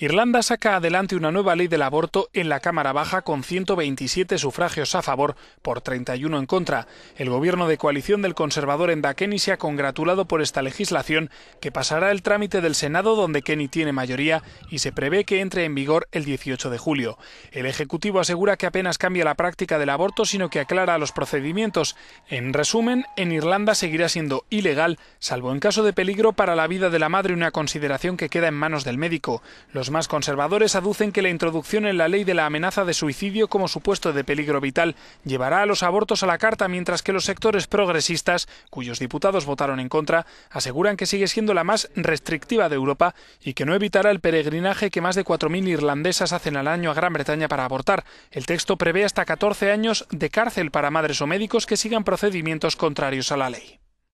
Irlanda saca adelante una nueva ley del aborto en la Cámara Baja con 127 sufragios a favor por 31 en contra. El gobierno de coalición del conservador Enda Kenny se ha congratulado por esta legislación que pasará el trámite del Senado donde Kenny tiene mayoría y se prevé que entre en vigor el 18 de julio. El Ejecutivo asegura que apenas cambia la práctica del aborto sino que aclara los procedimientos. En resumen, en Irlanda seguirá siendo ilegal, salvo en caso de peligro para la vida de la madre, una consideración que queda en manos del médico. Los los más conservadores aducen que la introducción en la ley de la amenaza de suicidio como supuesto de peligro vital llevará a los abortos a la carta, mientras que los sectores progresistas, cuyos diputados votaron en contra, aseguran que sigue siendo la más restrictiva de Europa y que no evitará el peregrinaje que más de 4.000 irlandesas hacen al año a Gran Bretaña para abortar. El texto prevé hasta 14 años de cárcel para madres o médicos que sigan procedimientos contrarios a la ley.